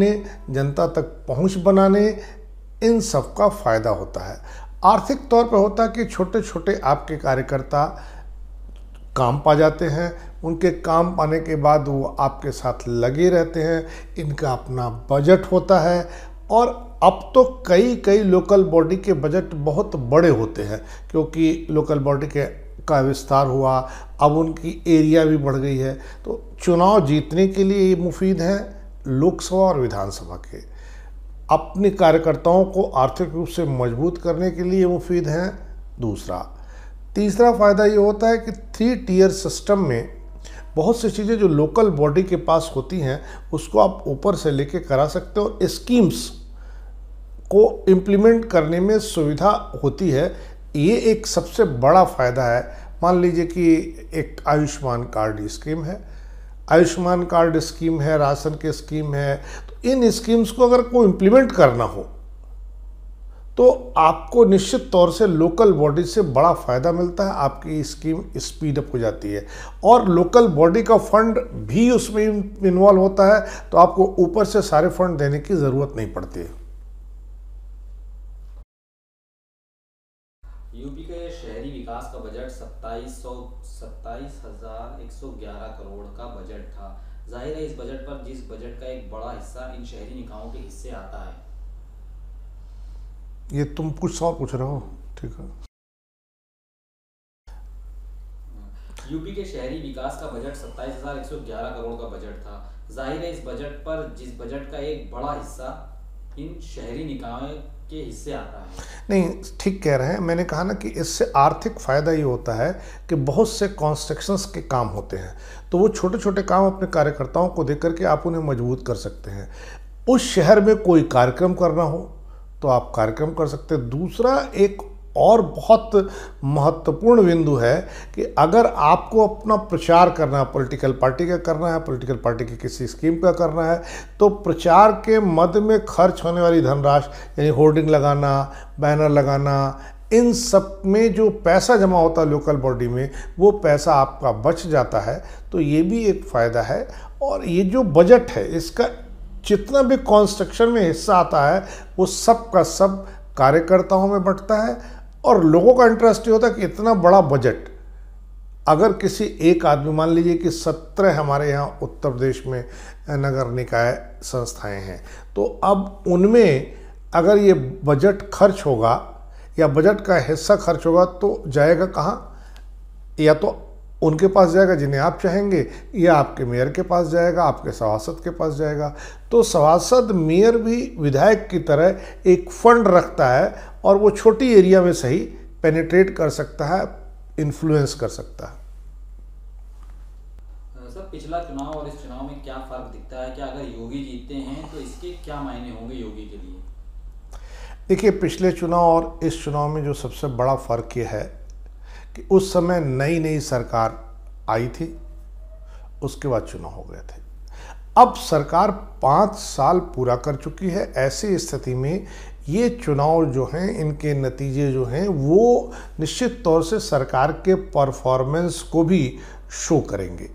बांटने जनता तक पहुंच बनाने इन सब का फ़ायदा होता है आर्थिक तौर पर होता है कि छोटे छोटे आपके कार्यकर्ता काम पा जाते हैं उनके काम पाने के बाद वो आपके साथ लगे रहते हैं इनका अपना बजट होता है और अब तो कई कई लोकल बॉडी के बजट बहुत बड़े होते हैं क्योंकि लोकल बॉडी के का विस्तार हुआ अब उनकी एरिया भी बढ़ गई है तो चुनाव जीतने के लिए ये मुफीद है लोकसभा और विधानसभा के अपने कार्यकर्ताओं को आर्थिक रूप से मजबूत करने के लिए मुफीद हैं दूसरा तीसरा फ़ायदा ये होता है कि थ्री टीयर सिस्टम में बहुत सी चीज़ें जो लोकल बॉडी के पास होती हैं उसको आप ऊपर से लेके करा सकते हो और स्कीम्स को इम्प्लीमेंट करने में सुविधा होती है ये एक सबसे बड़ा फ़ायदा है मान लीजिए कि एक आयुष्मान कार्ड स्कीम है आयुष्मान कार्ड स्कीम है राशन की स्कीम है तो इन स्कीम्स को अगर कोई इम्प्लीमेंट करना हो तो आपको निश्चित तौर से लोकल बॉडी से बड़ा फ़ायदा मिलता है आपकी स्कीम स्पीड अप हो जाती है और लोकल बॉडी का फंड भी उसमें इन्वॉल्व होता है तो आपको ऊपर से सारे फंड देने की ज़रूरत नहीं पड़ती है सत्ताईस करोड़ का बजट था जाहिर है इस बजट पर जिस बजट का एक बड़ा हिस्सा इन शहरी निकायों के हिस्से आता है ये तुम कुछ और पूछ रहे हो ठीक है यूपी के शहरी विकास का बजट सत्ताईस करोड़ का बजट था जाहिर है इस बजट पर जिस बजट का एक बड़ा हिस्सा इन शहरी निकाय के हिस्से आता है नहीं ठीक कह रहे हैं मैंने कहा ना कि इससे आर्थिक फ़ायदा ये होता है कि बहुत से कॉन्स्ट्रक्शंस के काम होते हैं तो वो छोटे छोटे काम अपने कार्यकर्ताओं को देख करके आप उन्हें मजबूत कर सकते हैं उस शहर में कोई कार्यक्रम करना हो तो आप कार्यक्रम कर सकते हैं दूसरा एक और बहुत महत्वपूर्ण बिंदु है कि अगर आपको अपना प्रचार करना है पॉलिटिकल पार्टी का करना है पॉलिटिकल पार्टी की किसी स्कीम का करना है तो प्रचार के मद में खर्च होने वाली धनराशि यानी होर्डिंग लगाना बैनर लगाना इन सब में जो पैसा जमा होता है लोकल बॉडी में वो पैसा आपका बच जाता है तो ये भी एक फ़ायदा है और ये जो बजट है इसका जितना भी कंस्ट्रक्शन में हिस्सा आता है वो सब का सब कार्यकर्ताओं में बंटता है और लोगों का इंटरेस्ट ये होता है कि इतना बड़ा बजट अगर किसी एक आदमी मान लीजिए कि सत्रह हमारे यहाँ उत्तर प्रदेश में नगर निकाय संस्थाएं हैं तो अब उनमें अगर ये बजट खर्च होगा या बजट का हिस्सा खर्च होगा तो जाएगा कहाँ या तो उनके पास जाएगा जिन्हें आप चाहेंगे या आपके मेयर के पास जाएगा आपके सवासद के पास जाएगा तो सवासद मेयर भी विधायक की तरह एक फंड रखता है और वो छोटी एरिया में सही पेनिट्रेट कर सकता है इन्फ्लुएंस कर सकता है सर पिछला चुनाव और इस चुनाव में क्या फर्क दिखता है कि अगर योगी जीतते हैं तो इसके क्या मायने होंगे योगी के लिए देखिए पिछले चुनाव और इस चुनाव में जो सबसे बड़ा फर्क यह है कि उस समय नई नई सरकार आई थी उसके बाद चुनाव हो गए थे अब सरकार पाँच साल पूरा कर चुकी है ऐसी स्थिति में ये चुनाव जो हैं इनके नतीजे जो हैं वो निश्चित तौर से सरकार के परफॉर्मेंस को भी शो करेंगे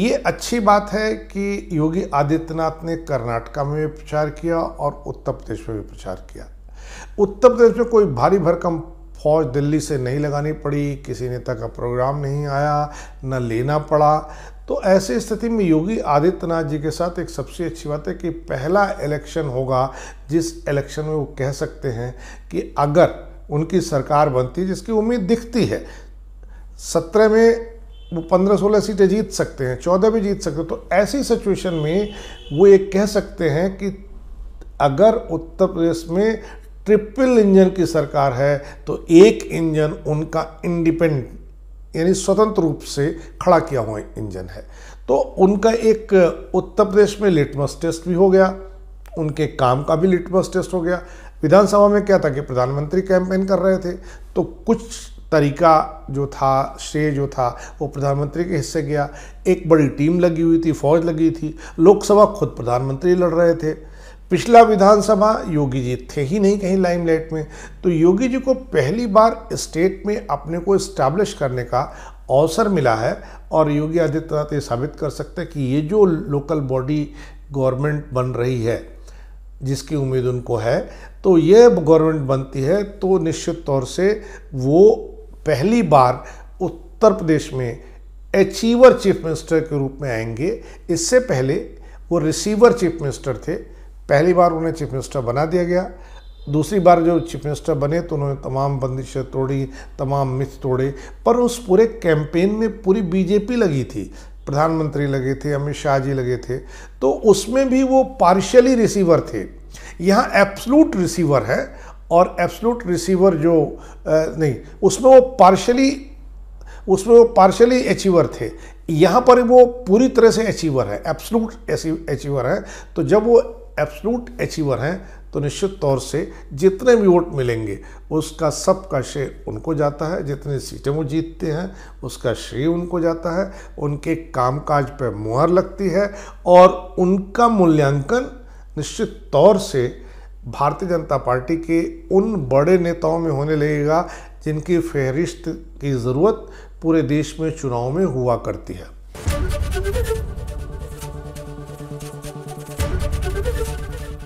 ये अच्छी बात है कि योगी आदित्यनाथ ने कर्नाटका में भी प्रचार किया और उत्तर प्रदेश में भी प्रचार किया उत्तर प्रदेश में कोई भारी भरकम फौज दिल्ली से नहीं लगानी पड़ी किसी नेता का प्रोग्राम नहीं आया न लेना पड़ा तो ऐसी स्थिति में योगी आदित्यनाथ जी के साथ एक सबसे अच्छी बात है कि पहला इलेक्शन होगा जिस इलेक्शन में वो कह सकते हैं कि अगर उनकी सरकार बनती जिसकी उम्मीद दिखती है सत्रह में वो पंद्रह सोलह सीटें जीत सकते हैं चौदह भी जीत सकते हैं तो ऐसी सिचुएशन में वो ये कह सकते हैं कि अगर उत्तर प्रदेश में ट्रिपल इंजन की सरकार है तो एक इंजन उनका इंडिपेंडेंट यानी स्वतंत्र रूप से खड़ा किया हुआ इंजन है तो उनका एक उत्तर प्रदेश में लिटमस टेस्ट भी हो गया उनके काम का भी लिटमस टेस्ट हो गया विधानसभा में क्या था कि प्रधानमंत्री कैंपेन कर रहे थे तो कुछ तरीका जो था श्रेय जो था वो प्रधानमंत्री के हिस्से गया एक बड़ी टीम लगी हुई थी फौज लगी थी लोकसभा खुद प्रधानमंत्री लड़ रहे थे पिछला विधानसभा योगी जी थे ही नहीं कहीं लाइमलाइट में तो योगी जी को पहली बार स्टेट में अपने को इस्टेब्लिश करने का अवसर मिला है और योगी आदित्यनाथ ये साबित कर सकते हैं कि ये जो लोकल बॉडी गवर्नमेंट बन रही है जिसकी उम्मीद उनको है तो ये गवर्नमेंट बनती है तो निश्चित तौर से वो पहली बार उत्तर प्रदेश में अचीवर चीफ मिनिस्टर के रूप में आएंगे इससे पहले वो रिसीवर चीफ मिनिस्टर थे पहली बार उन्हें चीफ मिनिस्टर बना दिया गया दूसरी बार जो चीफ मिनिस्टर बने तो उन्होंने तमाम बंदिशें तोड़ी तमाम मिथ तोड़े पर उस पूरे कैंपेन में पूरी बीजेपी लगी थी प्रधानमंत्री लगे थे अमित शाह जी लगे थे तो उसमें भी वो पार्शियली रिसीवर थे यहाँ एब्सलूट रिसीवर है और एब्सलूट रिसीवर जो नहीं उसमें वो पार्शली उसमें वो पार्शली अचीवर थे यहाँ पर वो पूरी तरह से अचीवर है एब्सलूट अचीवर है तो जब वो एब्सलूट अचीवर हैं तो निश्चित तौर से जितने भी वोट मिलेंगे उसका सब का श्रेय उनको जाता है जितनी सीटें वो जीतते हैं उसका श्रेय उनको जाता है उनके कामकाज पर मुहर लगती है और उनका मूल्यांकन निश्चित तौर से भारतीय जनता पार्टी के उन बड़े नेताओं में होने लगेगा जिनकी फहरिस्त की ज़रूरत पूरे देश में चुनाव में हुआ करती है